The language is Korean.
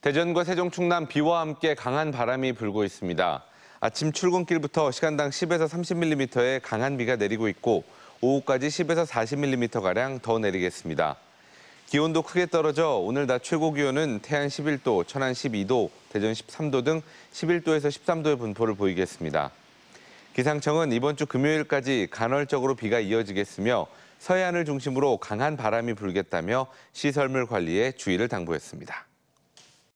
대전과 세종 충남 비와 함께 강한 바람이 불고 있습니다. 아침 출근길부터 시간당 10에서 30mm의 강한 비가 내리고 있고 오후까지 10에서 40mm가량 더 내리겠습니다. 기온도 크게 떨어져 오늘 낮 최고 기온은 태안 11도, 천안 12도, 대전 13도 등 11도에서 13도의 분포를 보이겠습니다. 기상청은 이번 주 금요일까지 간헐적으로 비가 이어지겠으며 서해안을 중심으로 강한 바람이 불겠다며 시설물 관리에 주의를 당부했습니다.